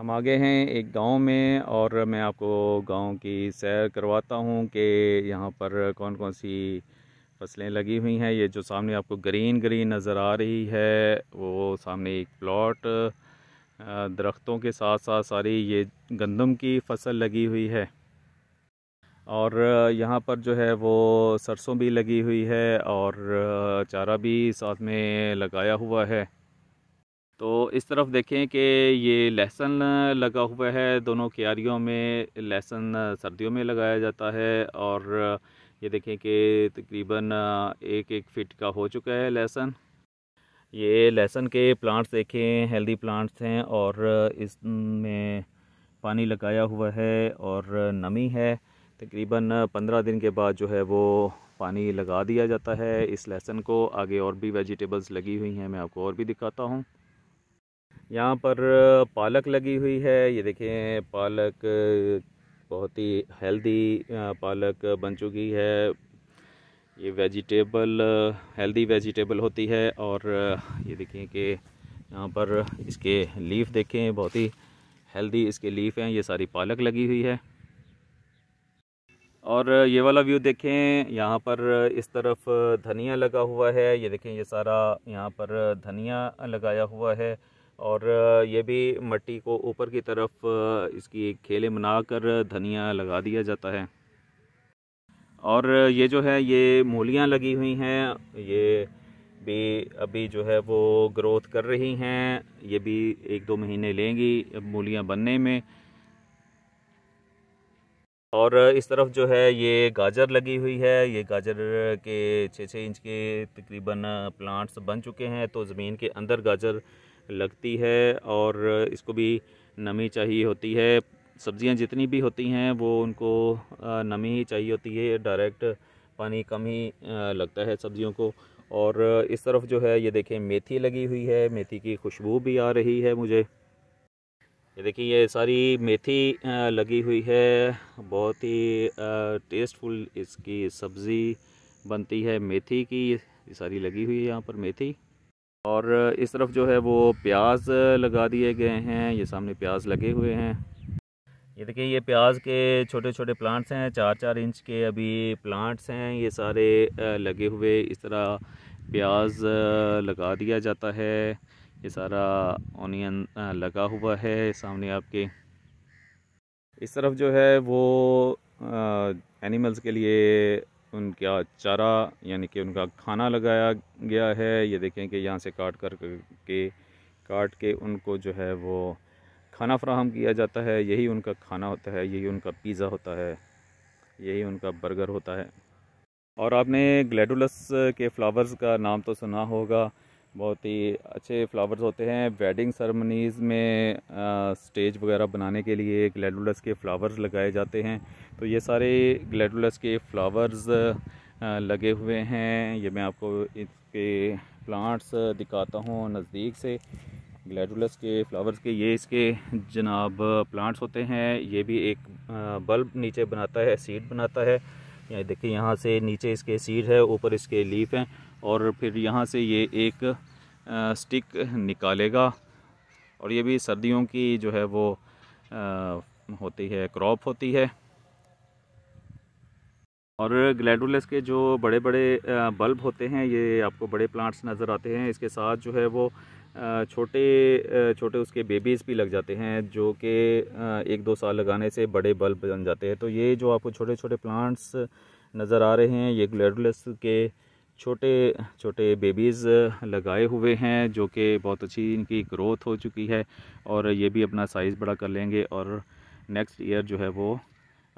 हम आगे हैं एक गांव में और मैं आपको गांव की सैर करवाता हूं कि यहां पर कौन कौन सी फसलें लगी हुई हैं ये जो सामने आपको ग्रीन ग्रीन नज़र आ रही है वो सामने एक प्लॉट दरख्तों के साथ साथ सारी ये गंदम की फसल लगी हुई है और यहाँ पर जो है वो सरसों भी लगी हुई है और चारा भी साथ में लगाया हुआ है तो इस तरफ देखें कि ये लहसन लगा हुआ है दोनों क्यारियों में लहसन सर्दियों में लगाया जाता है और ये देखें कि तकरीबन एक एक फिट का हो चुका है लहसन ये लहसन के प्लांट्स देखें हेल्दी प्लांट्स हैं और इसमें पानी लगाया हुआ है और नमी है तकरीबन पंद्रह दिन के बाद जो है वो पानी लगा दिया जाता है इस लहसन को आगे और भी वेजिटेबल्स लगी हुई हैं मैं आपको और भी दिखाता हूँ यहाँ पर पालक लगी हुई है ये देखें पालक बहुत ही हेल्दी पालक बन चुकी है ये वेजिटेबल हेल्दी वेजिटेबल होती है और ये देखें कि यहाँ पर इसके लीफ देखें बहुत ही हेल्दी इसके लीफ हैं ये सारी पालक लगी हुई है और ये वाला व्यू देखें यहाँ पर इस तरफ धनिया लगा हुआ है ये देखें ये सारा यहाँ पर धनिया लगाया हुआ है और ये भी मट्टी को ऊपर की तरफ इसकी खेले कर धनिया लगा दिया जाता है और ये जो है ये मूलियाँ लगी हुई हैं ये भी अभी जो है वो ग्रोथ कर रही हैं ये भी एक दो महीने लेंगी मूलियाँ बनने में और इस तरफ जो है ये गाजर लगी हुई है ये गाजर के छः छः इंच के तकरीबन प्लांट्स बन चुके हैं तो ज़मीन के अंदर गाजर लगती है और इसको भी नमी चाहिए होती है सब्जियां जितनी भी होती हैं वो उनको नमी ही चाहिए होती है डायरेक्ट पानी कम ही लगता है सब्जियों को और इस तरफ जो है ये देखें मेथी लगी हुई है मेथी की खुशबू भी आ रही है मुझे ये देखिए ये सारी मेथी लगी हुई है बहुत ही टेस्टफुल इसकी सब्ज़ी बनती है मेथी की ये सारी लगी हुई है यहाँ पर मेथी और इस तरफ जो है वो प्याज लगा दिए गए हैं ये सामने प्याज लगे हुए हैं ये देखिए ये प्याज के छोटे छोटे प्लांट्स हैं चार चार इंच के अभी प्लांट्स हैं ये सारे लगे हुए इस तरह प्याज लगा दिया जाता है ये सारा ऑनियन लगा हुआ है सामने आपके इस तरफ जो है वो एनिमल्स के लिए उनका चारा यानी कि उनका खाना लगाया गया है ये देखें कि यहाँ से काट कर के काट के उनको जो है वो खाना फ्राहम किया जाता है यही उनका खाना होता है यही उनका पिज़्ज़ा होता है यही उनका बर्गर होता है और आपने ग्लैडुलस के फ्लावर्स का नाम तो सुना होगा बहुत ही अच्छे फ्लावर्स होते हैं वेडिंग सरमनीज़ में आ, स्टेज वगैरह बनाने के लिए ग्लैडुलस के फ़्लावर्स लगाए जाते हैं तो ये सारे ग्लैडुलस के फ़्लावर्स लगे हुए हैं ये मैं आपको इसके प्लांट्स दिखाता हूँ नज़दीक से ग्लैडुलस के फ्लावर्स के ये इसके जनाब प्लांट्स होते हैं ये भी एक बल्ब नीचे बनाता है सीड बनाता है ये देखिए यहाँ से नीचे इसके सीड है ऊपर इसके लीफ हैं और फिर यहाँ से ये एक स्टिक निकालेगा और ये भी सर्दियों की जो है वो आ, होती है क्रॉप होती है और ग्लैडुलस के जो बड़े बड़े बल्ब होते हैं ये आपको बड़े प्लांट्स नज़र आते हैं इसके साथ जो है वो छोटे छोटे उसके बेबीज़ भी लग जाते हैं जो कि एक दो साल लगाने से बड़े बल्ब बन जाते हैं तो ये जो आपको छोटे छोटे प्लांट्स नज़र आ रहे हैं ये ग्लैडुलस के छोटे छोटे बेबीज़ लगाए हुए हैं जो कि बहुत अच्छी इनकी ग्रोथ हो चुकी है और ये भी अपना साइज़ बड़ा कर लेंगे और नेक्स्ट ईयर जो है वो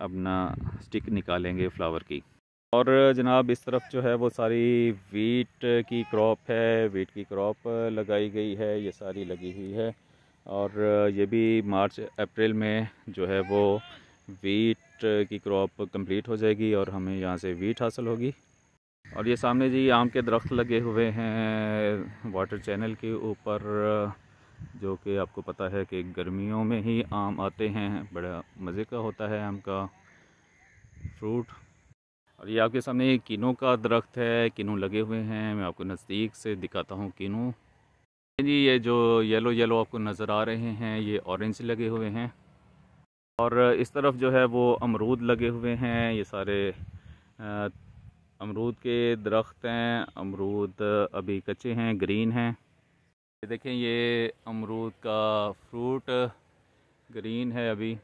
अपना स्टिक निकालेंगे फ्लावर की और जनाब इस तरफ जो है वो सारी वीट की क्रॉप है वीट की क्रॉप लगाई गई है ये सारी लगी हुई है और ये भी मार्च अप्रैल में जो है वो वीट की क्रॉप कंप्लीट हो जाएगी और हमें यहाँ से वीट हासिल होगी और ये सामने जी आम के दरख्त लगे हुए हैं वाटर चैनल के ऊपर जो कि आपको पता है कि गर्मियों में ही आम आते हैं बड़ा मज़े का होता है आम का फ्रूट और ये आपके सामने किनों का दरख्त है किनो लगे हुए हैं मैं आपको नज़दीक से दिखाता हूँ किनो जी ये जो येलो येलो आपको नज़र आ रहे हैं ये ऑरेंज लगे हुए हैं और इस तरफ जो है वो अमरूद लगे हुए हैं ये सारे अमरूद के दरख्त हैं अमरूद अभी कच्चे हैं ग्रीन हैं ये देखें ये अमरूद का फ्रूट ग्रीन है अभी